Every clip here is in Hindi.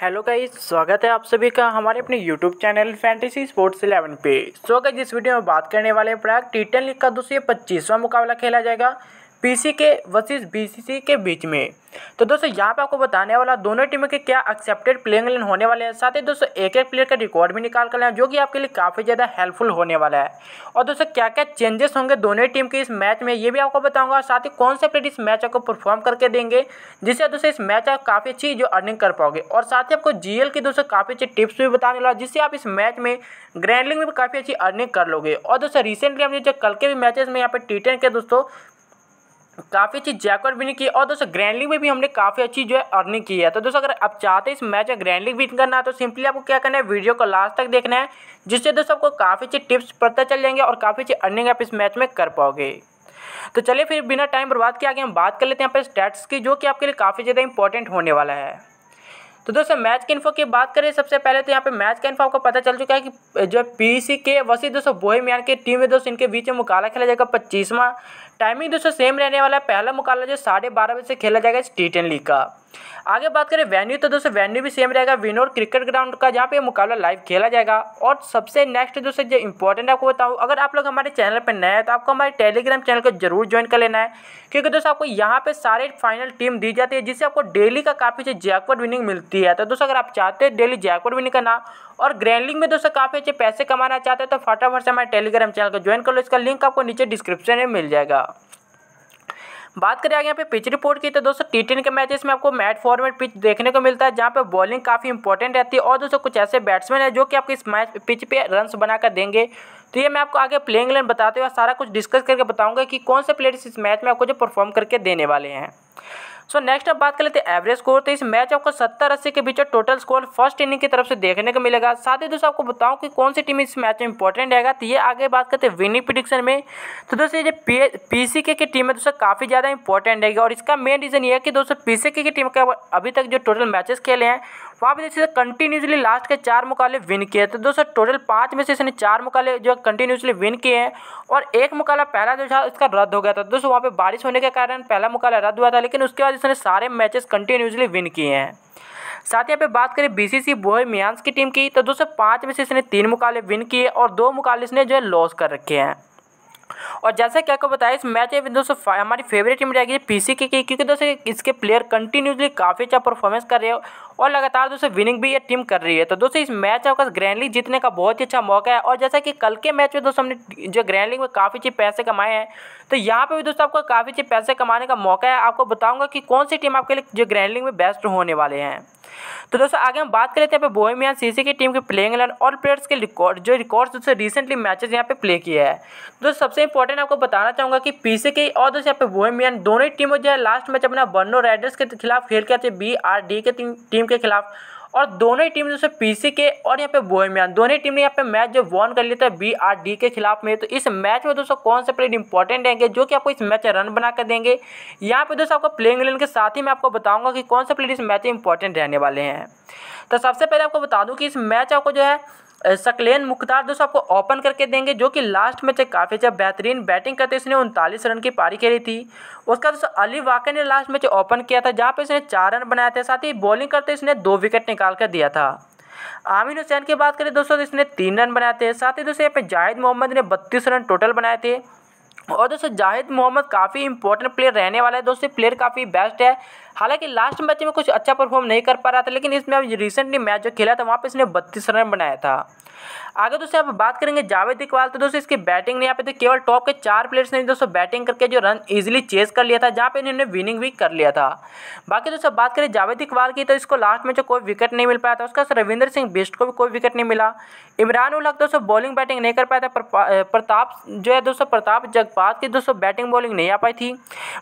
हेलो गाइस स्वागत है आप सभी का हमारे अपने यूट्यूब चैनल फैंटेसी स्पोर्ट्स 11 पे सो जिस इस वीडियो में बात करने वाले हैं प्राग टी लीग का दूसरे पच्चीसवां मुकाबला खेला जाएगा पीसी के वर्सेज बीसीसी के बीच में तो दोस्तों यहाँ पे आपको बताने वाला दोनों टीमों के क्या एक्सेप्टेड प्लेइंग लाइन होने वाले हैं साथ ही दोस्तों एक एक प्लेयर का रिकॉर्ड भी निकाल कर लें जो कि आपके लिए काफ़ी ज़्यादा हेल्पफुल होने वाला है और दोस्तों क्या क्या चेंजेस होंगे दोनों टीम के इस मैच में ये भी आपको बताऊंगा साथ ही कौन से प्लेयर इस मैच को परफॉर्म करके देंगे जिससे दोस्तों इस मैच आप काफ़ी अच्छी जो अर्निंग कर पाओगे और साथ ही आपको जी की दोस्तों काफ़ी अच्छी टिप्स भी बताने वाला जिससे आप इस मैच में ग्रैंडलिंग में काफ़ी अच्छी अर्निंग कर लोगे और दोस्तों रिसेंटली हमने जो कल के भी मैचेज में यहाँ पर टी के दोस्तों काफ़ी अच्छी जैकॉट विनिंग की और दोस्तों ग्रैंड लीग में भी हमने काफ़ी अच्छी जो है अर्निंग की है तो दोस्तों अगर आप चाहते हैं इस मैच में ग्रैंड लीग विन करना है तो सिंपली आपको क्या करना है वीडियो को लास्ट तक देखना है जिससे दोस्तों आपको काफ़ी अच्छी टिप्स पता चल जाएंगे और काफ़ी अच्छी अर्निंग आप इस मैच में कर पाओगे तो चलिए फिर बिना टाइम बर्बाद के आगे हम बात कर लेते हैं यहाँ पर स्टैट्स की जो कि आपके लिए काफ़ी ज़्यादा इंपॉर्टेंट होने वाला है तो दोस्तों मैच के इन्फो की बात करें सबसे पहले तो यहाँ पे मैच का इन्फो आपको पता चल चुका है कि जो है सी के वसी दोस्तों बोहेमियान के टीम है दोस्तों इनके बीच में मुकाबला खेला जाएगा पच्चीसवां टाइमिंग दोस्तों सेम रहने वाला है पहला मुकाबला जो साढ़े बारह बजे से खेला जाएगा इस टी लीग का आगे बात करें वेन्यू तो दोस्तों वेन्यू भी सेम रहेगा विनोर क्रिकेट ग्राउंड का जहाँ पे मुकाबला लाइव खेला जाएगा और सबसे नेक्स्ट दोस्तों जो इंपॉर्टेंट आपको बताऊँ अगर आप लोग हमारे चैनल पर नए हैं तो आपको हमारे टेलीग्राम चैनल को जरूर ज्वाइन कर लेना है क्योंकि दोस्तों आपको यहाँ पर सारे फाइनल टीम दी जाती है जिससे आपको डेली का काफ़ी अच्छी जैकवर्ड विनिंग मिलती है तो दोस्तों अगर आप चाहते हैं डेली जैकवर्ड विनिंग करना और ग्रैंडलिंग में दोस्तों काफ़ी अच्छे पैसे कमाना चाहते हैं तो फटाफट से हमारे टेलीग्राम चैनल को ज्वाइन कर लो इसका लिंक आपको नीचे डिस्क्रिप्शन में मिल जाएगा बात करें आगे यहाँ पे पिच रिपोर्ट की तो दोस्तों टी टेन के मैचेस में आपको मैट फॉर्मेट पिच देखने को मिलता है जहाँ पे बॉलिंग काफ़ी इंपॉर्टेंट रहती है और दोस्तों कुछ ऐसे बैट्समैन है जो कि आपको इस मैच पिच पे रन बनाकर देंगे तो ये मैं आपको आगे प्लेइंग लाइन बताते हुए सारा कुछ डिस्कस करके बताऊंगा कि कौन से प्लेयर्स इस मैच में आपको जो परफॉर्म करके देने वाले हैं सो नेक्स्ट अब बात कर लेते हैं एवरेज स्कोर तो इस मैच आपको सत्तर अस्सी के बीच टोटल स्कोर फर्स्ट इनिंग की तरफ से देखने को मिलेगा साथ ही दोस्तों आपको बताऊं कि कौन सी टीम इस मैच में इंपॉर्टेंट रहेगा तो ये आगे बात करते हैं विनिंग प्रिडिक्शन में तो दोस्तों ये पी सी के टीम है दोस्तों काफ़ी ज़्यादा इंपॉर्टेंट रहेगी और इसका मेन रीज़न ये है कि दोस्तों पी सी की टीम के अभी तक जो टोटल मैचेस खेले हैं वहाँ पर जैसे कंटिन्यूसली लास्ट के चार मुकाबले विन किए तो दोस्तों टोटल पाँच में से इसने चार मुकाबले जो कंटिन्यूसली विन किए हैं और एक मुकाबला पहला जो था इसका रद्द हो गया था दोस्तों वहाँ पर बारिश होने के कारण पहला मुकाबला रद्द हुआ था लेकिन उसके बाद बाद जिसने सारे मैचेस कंटिन्यूसली विन किए हैं साथ ही यहाँ पे बात करें बीसीसी बॉय मियांस की टीम की तो दोस्तों पांच में से इसने तीन मुकाबले विन किए और दो मुकाबले इसने जो है लॉस कर रखे हैं और जैसे कि आपको बताया इस मैच में दोस्तों हमारी फेवरेट टीम रहेगी पीसी की क्योंकि दोस्तों इसके प्लेयर कंटिन्यूसली काफ़ी अच्छा परफॉर्मेंस कर रहे हो और लगातार दोस्तों विनिंग भी ये टीम कर रही है तो दोस्तों इस मैच आपका ग्रैंडली जीतने का बहुत ही अच्छा मौका है और जैसा कि कल के मैच में दोस्तों हमने जो लीग में काफ़ी अच्छे पैसे कमाए हैं तो यहाँ पर भी दोस्तों आपको काफ़ी अच्छे पैसे कमाने का मौका है आपको बताऊँगा कि कौन सी टीम आपके लिए जो ग्रैंडलिंग में बेस्ट होने वाले हैं तो दोस्तों आगे हम बात कर लेते हैं यहाँ पे बोहेमियान सीसी की टीम के प्लेइंग एलेवन और प्लेयर्स के रिकॉर्ड जो रिकॉर्ड दोस्तों रिसेंटली मैचेस यहाँ पे प्ले किया है तो सबसे इंपॉर्टेंट आपको बताना चाहूँगा कि पीसी के और दोस्तों यहाँ पे बोहेमियान दोनों ही टीमों जो है लास्ट मैच अपना बर्नो राइडर्स के खिलाफ खेल के आते बी आर डी के टीम के खिलाफ और दोनों ही टीम जैसे पी के और यहाँ पे बोहेमियान दोनों ही टीम ने यहाँ पे मैच जो वॉन कर लिया था बी आर डी के खिलाफ में तो इस मैच में दोस्तों कौन से प्लेयर इंपॉर्टेंट रहेंगे जो कि आपको इस मैच में रन बना कर देंगे यहाँ पे दोस्तों आपको प्लेइंग इलेवन के साथ ही मैं आपको बताऊंगा कि कौन से प्लेयर इस मैच में इंपॉर्टेंट रहने वाले हैं तो सबसे पहले आपको बता दूँ कि इस मैच आपको जो है सकलेन मुख्तार दोस्तों आपको ओपन करके देंगे जो कि लास्ट मैच काफ़ी अच्छा बेहतरीन बैटिंग करते इसने उनतालीस रन की पारी खेली थी उसका दोस्तों अली वाके ने लास्ट मैच ओपन किया था जहाँ पर इसने चार रन बनाए थे साथ ही बॉलिंग करते इसने दो विकेट निकाल कर दिया था आमिर हुसैन की बात करें दोस्तों इसने तीन रन बनाए थे साथ ही दोस्तों यहाँ पे जाहिद मोहम्मद ने बत्तीस रन टोटल बनाए थे और दोस्तों जाहिद मोहम्मद काफ़ी इंपॉर्टेंट प्लेयर रहने वाला है दोस्तों प्लेयर काफ़ी बेस्ट है हालांकि लास्ट मैच में कुछ अच्छा परफॉर्म नहीं कर पा रहा था लेकिन इसमें अब रिसेंटली मैच जो खेला था वहाँ पर इसने बत्तीस रन बनाया था आगे दोस्तों यहाँ पे बात करेंगे जावेद इकबाल तो दोस्तों इसकी बैटिंग ने यहाँ पे तो केवल टॉप के चार प्लेयर्स ने दोस्तों बैटिंग करके जो रन इजिली चेस कर लिया था जहाँ पे इन्होंने विनिंग भी कर लिया था बाकी दोस्तों बात करें जावेद इकबाल की तो इसको लास्ट में जो कोई विकेट नहीं मिल पाया था उसका रविंद्र सिंह बिस्ट को भी कोई विकेट नहीं मिला इमरान उल हक दोस्तों बॉलिंग बैटिंग नहीं कर पाया था प्रताप जो है दोस्तों प्रताप जगपात की दोस्तों बैटिंग बॉलिंग नहीं आ पाई थी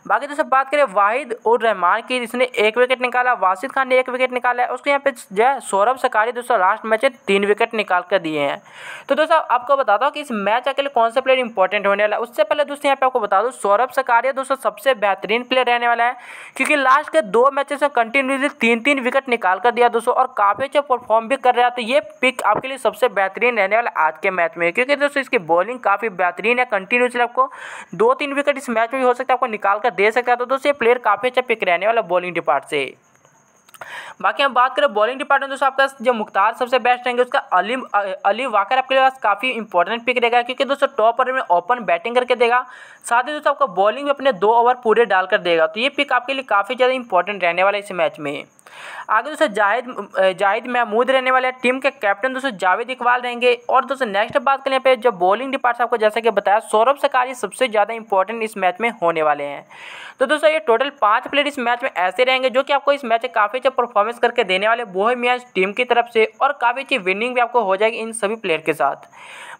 बाकी दोस्तों बात करें वाहिद और रहमान की जिसने एक विकेट निकाला वासिद खान ने एक विकेट निकाला उसके यहाँ पे जो है सौरभ सकारी दोस्तों लास्ट मैच तीन विकेट निकाल कर दिया लिए हैं तो दोस्तों आपको बताता हूँ कि इस मैच के लिए कौन सा प्लेयर इंपॉर्टेंट होने वाला है उससे पहले दोस्तों यहाँ पे आपको बता दूँ सौरभ सकारिया दोस्तों सबसे बेहतरीन प्लेयर रहने वाला है क्योंकि लास्ट के दो मैचेस में कंटिन्यूसली तीन तीन विकेट निकाल कर दिया दोस्तों और काफ़ी अच्छा परफॉर्म भी कर रहा है तो ये पिक आपके लिए सबसे बेहतरीन रहने वाला आज के मैच में क्योंकि दोस्तों इसकी बॉलिंग काफ़ी बेहतरीन है कंटिन्यूसली आपको दो तीन विकेट इस मैच में भी हो सकता है आपको निकाल कर दे सकता है तो दोस्तों ये प्लेयर काफ़ी अच्छा पिक रहने वाला बॉलिंग डिपार्ट से बाकी हम बात करें बॉलिंग डिपार्टमेंट दोस्तों आपका जो मुख्तार सबसे बेस्ट रहेंगे उसका अली अली वाकर आपके पास काफ़ी इंपॉर्टेंट पिक रहेगा क्योंकि दोस्तों टॉप ऑर्डर में ओपन बैटिंग करके देगा साथ ही दोस्तों आपका बॉलिंग भी अपने दो ओवर पूरे डालकर देगा तो ये पिक आपके लिए काफ़ी ज़्यादा इंपॉर्टेंट रहने वाला इस मैच में आगे दोस्तों जाहिद जाहिद महमूद रहने वाले हैं टीम के कैप्टन दोस्तों जावेद इकबाल रहेंगे और दोस्तों नेक्स्ट बात करें पे जो बॉलिंग डिपार्ट आपको जैसा कि बताया सौरभ सकारी सबसे ज़्यादा इंपॉर्टेंट इस मैच में होने वाले हैं तो दोस्तों ये टोटल पाँच प्लेयर इस मैच में ऐसे रहेंगे जो कि आपको इस मैच में काफ़ी अच्छा परफॉर्मेंस करके देने वाले मैच टीम की तरफ से और काफ़ी अच्छी विनिंग भी आपको हो जाएगी इन सभी प्लेयर के साथ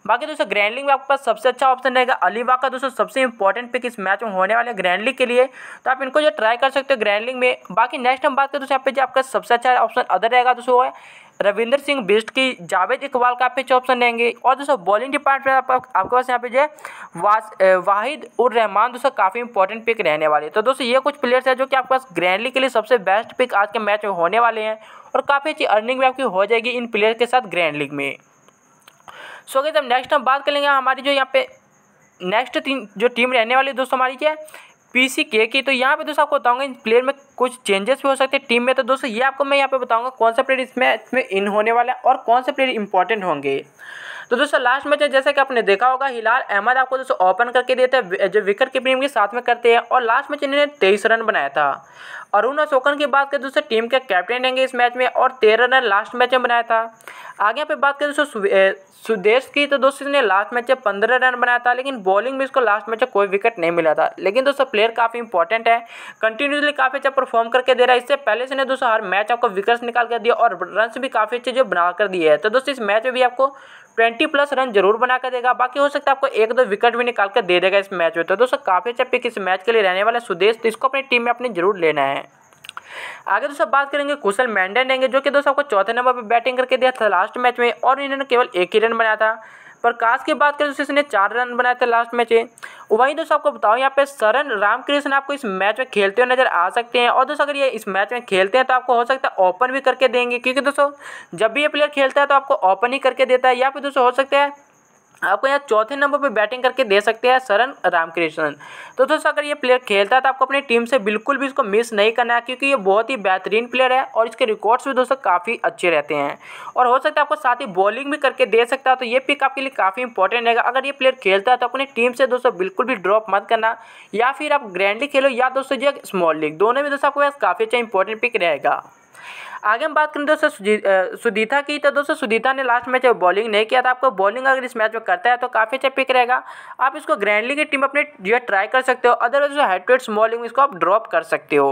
बाकी दोस्तों ग्रैंडलिंग में आपके पास सबसे अच्छा ऑप्शन रहेगा अलीबाग का दोस्तों सबसे इंपॉर्टेंट पिक इस मैच में होने वाले ग्रैंडलिंग के लिए तो आप इनको जो ट्राई कर सकते हो ग्रैंडलिंग में बाकी नेक्स्ट हम बात करें दोस्तों यहाँ पे आपका सबसे अच्छा ऑप्शन अदर रहेगा दोस्तों है रविंदर सिंह बिस्ट की जावेद इकबाल का आप ऑप्शन रहेंगे और दोस्तों बॉलिंग डिपार्टमेंट आप, आपके पास यहाँ पे जो है वाहिद उर रहमान दोस्तों काफ़ी इंपॉर्टेंट पिक रहने वाले तो दोस्तों ये कुछ प्लेयर्स हैं जो कि आपके पास ग्रैंडली के लिए सबसे बेस्ट पिक आज के मैच में होने वाले हैं और काफ़ी अच्छी अर्निंग भी आपकी हो जाएगी इन प्लेयर के साथ ग्रैंड लीग में सो गई जब नेक्स्ट हम बात करेंगे हमारी जो यहाँ पे नेक्स्ट तीन जो टीम रहने वाली दोस्तों हमारी क्या है सी के की तो यहाँ पे दोस्तों आपको बताऊंगा इन प्लेयर में कुछ चेंजेस भी हो सकते हैं टीम में तो दोस्तों ये आपको मैं यहाँ पे बताऊंगा कौन सा प्लेयर इसमें इसमें इन होने वाला है और कौन से प्लेयर इंपॉर्टेंट होंगे तो दोस्तों लास्ट मैच है जैसे कि आपने देखा होगा हिलाल अहमद आपको दोस्तों ओपन करके देते हैं जो विकेट कीपिंग के साथ में करते हैं और लास्ट मैच इन्होंने तेईस रन बनाया था अरुण अशोकन की बात करें दोस्तों टीम के कैप्टन रहेंगे इस मैच में और तेरह रन लास्ट मैच में बनाया था आगे यहाँ पे बात करें दोस्तों सुदेश की तो दोस्तों इसने लास्ट मैच में पंद्रह रन बनाया था लेकिन बॉलिंग में इसको लास्ट मैच में कोई विकेट नहीं मिला था लेकिन दोस्तों प्लेयर काफ़ी इंपॉर्टेंट है कंटिन्यूसली काफ़ी अच्छा परफॉर्म करके दे रहा है इससे पहले इसने दोस्तों हर मैच आपको विकेट्स निकाल कर दिया और रन भी काफ़ी अच्छे जो बना कर दिए है तो दोस्तों इस मैच में भी आपको ट्वेंटी प्लस रन जरूर बना कर देगा बाकी हो सकता है आपको एक दो विकेट भी निकाल कर दे देगा इस मैच में तो दोस्तों काफ़ी अच्छा पिक इस मैच के लिए रहने वाला है सुदेश तो इसको अपनी टीम में अपने जरूर लेना है आगे दोस्तों बात करेंगे कुशल मैंडन रहेंगे जो कि दोस्तों आपको चौथे नंबर पर बैटिंग करके दिया था लास्ट मैच में और इन्होंने केवल एक ही रन बनाया था प्रकाश की बात करें तो इसने चार रन बनाए थे लास्ट मैच में वहीं दोस्तों आपको बताओ यहाँ पे सरन रामकृष्ण आपको इस मैच में खेलते हुए नजर आ सकते हैं और दोस्तों अगर ये इस मैच में खेलते हैं तो आपको हो सकता है ओपन भी करके देंगे क्योंकि दोस्तों जब भी ये प्लेयर खेलता है तो आपको ओपन ही करके देता है या फिर दोस्तों हो सकता है आपको यहाँ चौथे नंबर पे बैटिंग करके दे सकते हैं सरन रामकृष्णन तो दोस्तों अगर ये प्लेयर खेलता है तो आपको अपनी टीम से बिल्कुल भी इसको मिस नहीं करना है क्योंकि ये बहुत ही बेहतरीन प्लेयर है और इसके रिकॉर्ड्स भी दोस्तों काफ़ी अच्छे रहते हैं और हो सकता है आपको साथ ही बॉलिंग भी करके दे सकता है तो ये पिक आपके लिए काफ़ी इंपॉर्टेंट रहेगा अगर ये प्लेयर खेलता है तो अपनी टीम से दोस्तों बिल्कुल भी ड्रॉप मत करना या फिर आप ग्रैंडली खेलो या दोस्तों जो स्मॉल लीग दोनों में दोस्तों आपके पास काफ़ी अच्छा इंपॉर्टेंट पिक रहेगा आगे हम बात करें दोस्तों सुदीता की तो दोस्तों सुदीता ने लास्ट मैच बॉलिंग नहीं किया था आपको बॉलिंग अगर इस मैच में करता है तो काफ़ी अच्छा पिक रहेगा आप इसको ग्रैंडली की टीम अपने जो है ट्राई कर सकते हो अदरवाइज है हेड टू हेड स्मॉलिंग इसको आप ड्रॉप कर सकते हो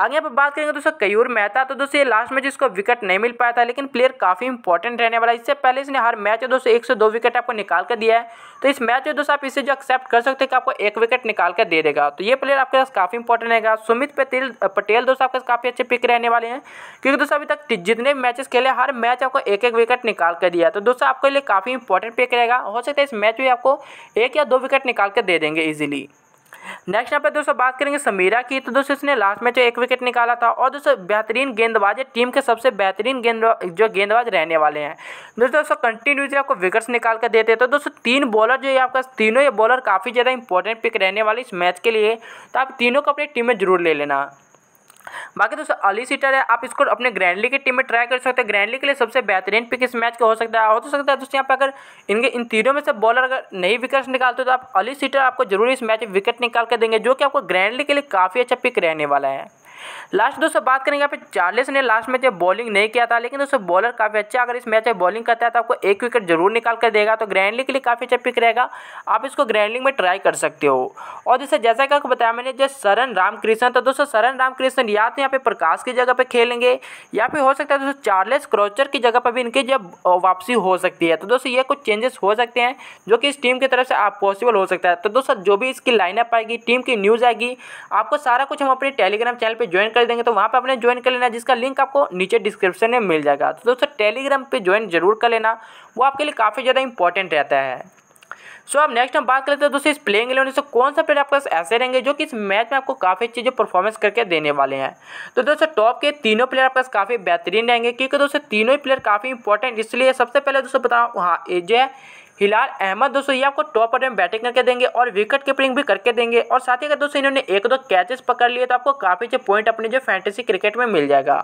आगे आप बात करेंगे दोस्तों कयूर मेहता तो दोस्तों ये लास्ट मैच इसको विकेट नहीं मिल पाया था लेकिन प्लेयर काफ़ी इंपॉर्टेंट रहने वाला है इससे पहले इसने हर मैच में दोस्तों एक से दो विकेट आपको निकाल कर दिया है तो इस मैच में दोस्तों आप इसे जो एक्सेप्ट कर सकते हैं कि आपको एक विकेट निकाल कर दे देगा तो ये प्लेयर आपके पास काफ़ी इंपॉर्टेंट रहेगा सुमित पटेल पटेल दोस्तों आपके काफ़ी अच्छे पिक रहने वाले हैं क्योंकि दोस्तों अभी तक जितने मैचेस खेले हर मैच आपको एक एक विकेट निकाल कर दिया तो दोस्तों आपके लिए काफ़ी इंपॉर्टेंट पिक रहेगा हो सकता है इस मैच में आपको एक या दो विकेट निकाल कर दे देंगे ईजिली नेक्स्ट यहाँ पे दोस्तों बात करेंगे समीरा की तो दोस्तों इसने लास्ट मैच में एक विकेट निकाला था और दोस्तों बेहतरीन गेंदबाज है टीम के सबसे बेहतरीन गेंद जो गेंदबाज रहने वाले हैं दोस्तों दोस्तों कंटिन्यूसली आपको विकेट्स निकाल कर देते हैं तो दोस्तों तीन बॉलर जो है आपका तीनों ये बॉलर काफ़ी ज़्यादा इंपॉर्टेंट पिक रहने वाले इस मैच के लिए तो आप तीनों को अपनी टीम में जरूर ले लेना बाकी दोस्तों अली सीटर है आप इसको अपने ग्रैंडली की टीम में ट्राई कर सकते हैं ग्रैंडली के लिए सबसे बेहतरीन पिक इस मैच का हो सकता है हो तो सकता है दोस्तों यहाँ पर अगर इनके इन तीनों में से बॉलर अगर नहीं विकेट निकालते तो आप अली सीटर आपको जरूर इस मैच में विकेट निकाल कर देंगे जो कि आपको ग्रैंडली के लिए काफ़ी अच्छा पिक रहने वाला है लास्ट दोस्तों बात करेंगे यहाँ पे चार्लिस ने लास्ट मैच में बॉलिंग नहीं किया था लेकिन दोस्तों बॉलर काफ़ी अच्छा अगर इस मैच में बॉलिंग करता है तो आपको एक विकेट जरूर निकाल कर देगा तो ग्रैंडली के लिए काफ़ी अच्छा पिक रहेगा आप इसको ग्रैंडलिंग में ट्राई कर सकते हो और जैसे जैसा कि आपको बताया मैंने जैसे सरन रामकृष्ण तो दोस्तों सरन रामकृष्ण या तो यहाँ पे प्रकाश की जगह पर खेलेंगे या फिर हो सकता है दोस्तों चार्लेस क्रोचर की जगह पर भी इनकी जब वापसी हो सकती है तो दोस्तों ये कुछ चेंजेस हो सकते हैं जो कि इस टीम की तरफ से आप पॉसिबल हो सकता है तो दोस्तों जो भी इसकी लाइनअप आएगी टीम की न्यूज़ आएगी आपको सारा कुछ हम अपने टेलीग्राम चैनल पर में ज्वाइन कर देंगे तो वहाँ पर अपने ज्वाइन कर लेना जिसका लिंक आपको नीचे डिस्क्रिप्शन में मिल जाएगा तो दोस्तों टेलीग्राम पर ज्वाइन जरूर कर लेना वो आपके लिए काफ़ी ज़्यादा इंपॉर्टेंट रहता है सो so, अब नेक्स्ट हम बात कर लेते हैं दोस्तों इस प्लेइंग इलेवन से कौन सा प्लेयर आपके पास ऐसे रहेंगे जो कि इस मैच में आपको काफ़ी चीज़ें परफॉर्मेंस करके देने वाले हैं तो दोस्तों टॉप के तीनों प्लेयर आपके पास काफ़ी बेहतरीन रहेंगे क्योंकि दोस्तों तीनों ही प्लेयर काफ़ी इंपॉर्टेंट इसलिए सबसे पहले दोस्तों बताऊँ हाँ ये जो है हिलाल अहमद दोस्तों ये आपको टॉप ऑर्डर में बैटिंग करके देंगे और विकेट कीपिंग भी करके देंगे और साथ ही अगर दोस्तों इन्होंने एक दो कैचेस पकड़ लिए तो आपको काफ़ी जो पॉइंट अपने जो फैंटेसी क्रिकेट में मिल जाएगा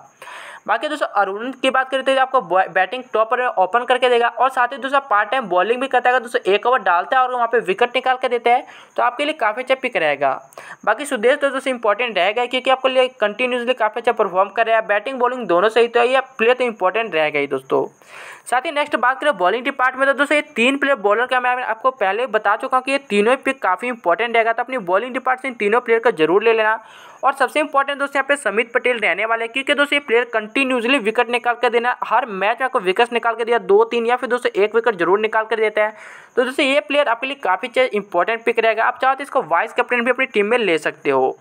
बाकी दोस्तों अरुण की बात करें तो आपको बैटिंग टॉप पर ओपन करके देगा और साथ ही दोस्तों पार्ट टाइम बॉलिंग भी करता है दोस्तों एक ओवर डालता है और वहाँ पर विकेट निकाल के देता है तो आपके लिए काफ़ी अच्छा पिक रहेगा बाकी सुदेश तो दोस्तों इंपॉर्टेंट रहेगा क्योंकि आपके लिए कंटिन्यूसली काफ़ी अच्छा परफॉर्म कर रहा है बैटिंग बॉलिंग दोनों सही तो है या प्लेयर तो इंपॉर्टेंट रहेगा ही दोस्तों साथ ही नेक्स्ट बात करें बॉलिंग डिपार्टमेंट तो दोस्तों ये तीन प्लेयर बॉलर का मैं आपको पहले बता चुका हूँ कि ये तीनों पिक काफ़ी इंपॉर्टेंट रहेगा तो अपनी बॉलिंग डिपार्टमेंट तीनों प्लेयर का जरूर ले लेना और सबसे इंपॉर्टेंट दोस्तों यहाँ पे समित पटेल रहने वाले क्योंकि दोस्तों ये प्लेयर कंटिन्यूसली विकेट निकाल कर देना हर मैच में आपको विकेट निकाल कर दिया दो तीन या फिर दोस्तों एक विकेट जरूर निकाल कर देता है तो दोस्तों ये प्लेयर आपके लिए काफ़ी इंपॉर्टेंट पिक रहेगा आप चाहते तो इसको वाइस कैप्टन भी अपनी टीम में ले सकते हो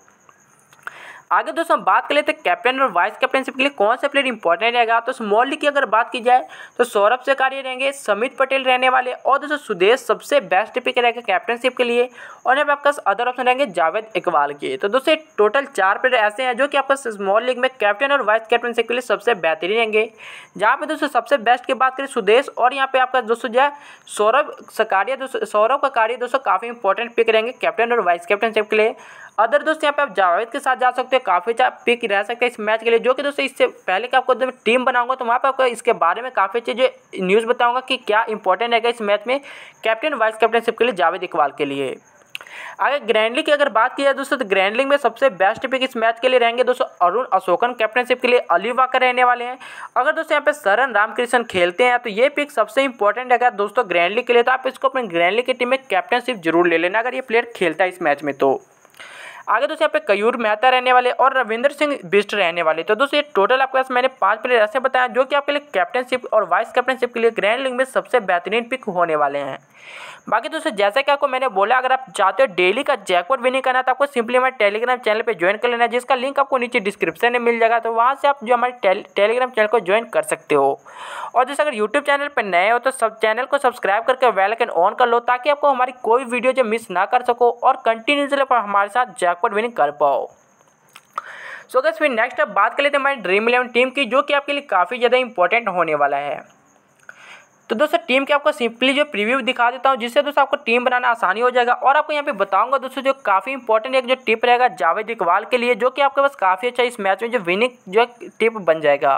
आगे दोस्तों बात कर लेते हैं कैप्टन और वाइस कैप्टनशिप के लिए कौन सा प्लेयर इंपॉर्टेंट रहेगा तो स्मॉल लीग की अगर बात की जाए तो सौरभ से कार्य रहेंगे समित पटेल रहने वाले और दोस्तों सुदेश सबसे बेस्ट पिक रहेगा कैप्टनशिप के लिए और यहाँ पे आपका अदर ऑप्शन रहेंगे जावेद इकबाल के तो दोस्तों टोटल चार प्लेयर ऐसे हैं जो कि आपका स्मॉल लीग में कैप्टन और वाइस कैप्टनशिप के लिए सबसे बेहतरीन रहेंगे जहाँ पे दोस्तों सबसे बेस्ट की बात करें सुदेश और यहाँ पे आपका दोस्तों जो है सौरभ सकारिया दोस्तों सौरभ का कार्य दोस्तों काफ़ी इंपॉर्टेंट पिक रहेंगे कैप्टन और वाइस कैप्टनशिप के लिए अदर दोस्तों यहाँ पे आप जावेद के साथ जा सकते हो काफ़ी अच्छा पिक रह सकते हैं इस मैच के लिए जो कि दोस्तों इससे पहले कि आपको टीम बनाऊंगा तो वहाँ पर आपको इसके बारे में काफ़ी अच्छी जो न्यूज़ बताऊँगा कि क्या इंपॉर्टेंट रहेगा इस मैच में कैप्टन वाइस कैप्टनशिप के लिए जावेद इकबाल के लिए आगे ग्रैंडलिंग की अगर बात की जाए दोस्तों तो ग्रैंडलिंग में सबसे बेस्ट पिक इस मैच के लिए रहेंगे दोस्तों अरुण अशोकन कैप्टनशिप के लिए अली वाकर रहने वाले हैं अगर दोस्तों यहाँ पे सरन रामकृष्ण खेलते हैं तो ये पिक सबसे इंपॉर्टेंट है दोस्तों ग्रैंडलिंग के लिए तो आप इसको अपने ग्रैंडलिंग की टीम में कैप्टनशिप जरूर ले लेना अगर ये प्लेयर खेलता है इस मैच में तो आगे दोस्तों यहाँ पे कयूर मेहता रहने वाले और रविंद्र सिंह बिस्ट रहने वाले तो दोस्तों ये टोटल आपके पास मैंने पांच प्लेयर ऐसे बताया जो कि आपके लिए कैप्टनशिप और वाइस कैप्टनशिप के लिए ग्रैंड लीग में सबसे बेहतरीन पिक होने वाले हैं बाकी दोस्तों जैसे कि आपको मैंने बोला अगर आप चाहते हो डेली का जैकपॉट विनिंग करना तो आपको सिंपली हमारे टेलीग्राम चैनल पर ज्वाइन कर लेना जिसका लिंक आपको नीचे डिस्क्रिप्शन में मिल जाएगा तो वहाँ से आप जो हमारे टेल, टेलीग्राम चैनल को ज्वाइन कर सकते हो और जैसे अगर यूट्यूब चैनल पर नए हो तो सब चैनल को सब्सक्राइब करके वेलकन ऑन कर लो ताकि आपको हमारी कोई वीडियो जो मिस ना कर सको और कंटिन्यूसली हमारे साथ जैकपॉट विनिंग कर पाओ सो अगर फिर नेक्स्ट अब बात कर लेते हैं हमारी ड्रीम इलेवन टीम की जो कि आपके लिए काफ़ी ज़्यादा इंपॉर्टेंट होने वाला है तो दोस्तों टीम के आपको सिंपली जो प्रीव्यू दिखा देता हूँ जिससे दोस्तों आपको टीम बनाना आसानी हो जाएगा और आपको यहाँ पे बताऊंगा दोस्तों जो काफ़ी इंपॉर्टेंट एक जो टिप रहेगा जावेद इकबाल के लिए जो कि आपके पास काफ़ी अच्छा इस मैच में जो विनिंग जो टिप बन जाएगा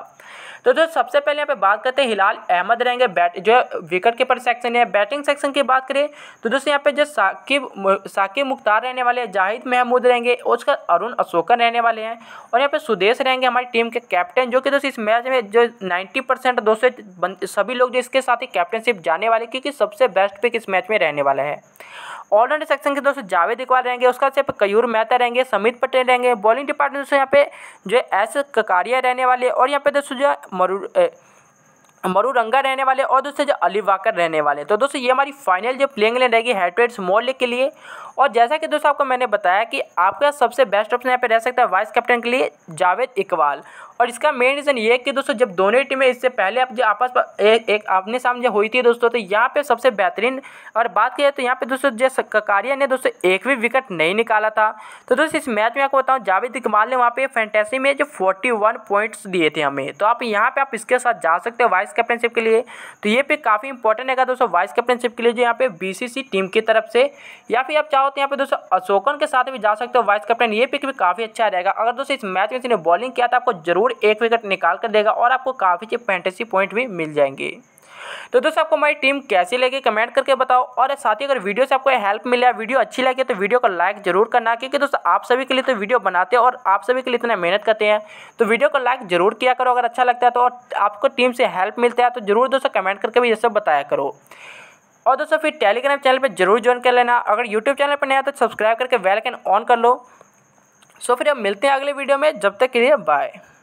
तो जो सबसे पहले यहाँ पे बात करते हैं हिलाल अहमद रहेंगे बैट जो विकेट कीपर सेक्शन है बैटिंग सेक्शन की बात करें तो दोस्तों यहाँ पे जो साकिब साकिब मुख्तार रहने वाले हैं जाहिद महमूद रहेंगे उसका अरुण अशोकन रहने वाले हैं और यहाँ पे सुदेश रहेंगे हमारी टीम के कैप्टन जो कि दोस्तों इस मैच में जो नाइन्टी परसेंट दोस्तों सभी लोग जो इसके साथ ही कैप्टनशिप जाने वाले क्योंकि सबसे बेस्ट पिक इस मैच में रहने वाला है ऑलराउंडर सेक्शन के दोस्तों जावेद इकबाल रहेंगे उसका से कयूर मेहता रहेंगे समित पटेल रहेंगे बॉलिंग डिपार्टमेंट दोस्तों यहाँ पे जो एस ककारिया रहने वाले और यहाँ पे दोस्तों जो मरू मरूरंगा रहने वाले और दोस्तों जो अली वाकर रहने वाले तो दोस्तों ये हमारी फाइनल जो प्लेइंग लाइन रहेगी हेड स्मॉल लीग के लिए और जैसा कि दोस्तों आपको मैंने बताया कि आपका सबसे बेस्ट ऑप्शन यहाँ पे रह सकता है वाइस कैप्टन के लिए जावेद इकबाल और इसका मेन रीज़न ये है कि दोस्तों जब दोनों टीमें इससे पहले आप जो आपस पर एक, एक आपने सामने हुई थी दोस्तों तो यहाँ पे सबसे बेहतरीन और बात की जाए तो यहाँ पे दोस्तों जो ककारिया ने दोस्तों एक भी विकेट नहीं निकाला था तो दोस्तों इस मैच में आपको बताऊँ जावेद इकबाल ने वहाँ पे फैंटेसी में जो फोर्टी वन पॉइंट्स दिए थे हमें तो आप यहाँ पर आप इसके साथ जा सकते हो वाइस कैप्टनशिप के लिए तो ये पे काफ़ी इंपॉर्टेंट है दोस्तों वाइस कैप्टनशिप के लिए जो यहाँ पे बी टीम की तरफ से या फिर आप चाहो चाहो तो यहाँ पे दोस्तों अशोकन के साथ भी जा सकते हो वाइस कैप्टन ये पिक भी काफ़ी अच्छा रहेगा अगर दोस्तों इस मैच में इसने बॉलिंग किया तो आपको जरूर एक विकेट निकाल कर देगा और आपको काफ़ी अच्छे फैंटेसी पॉइंट भी मिल जाएंगे तो दोस्तों आपको हमारी टीम कैसी लगी कमेंट करके बताओ और साथ ही अगर वीडियो से आपको हेल्प मिले वीडियो अच्छी लगी तो वीडियो को लाइक जरूर करना क्योंकि दोस्तों आप सभी के लिए तो वीडियो बनाते हैं और आप सभी के लिए इतना मेहनत करते हैं तो वीडियो को लाइक जरूर किया करो अगर अच्छा लगता है तो और आपको टीम से हेल्प मिलता है तो जरूर दोस्तों कमेंट करके भी ये सब बताया करो और दोस्तों फिर टेलीग्राम चैनल पर जरूर ज्वाइन कर लेना अगर यूट्यूब चैनल पर नहीं आता तो सब्सक्राइब करके वेलकन ऑन कर लो सो फिर अब मिलते हैं अगले वीडियो में जब तक के लिए बाय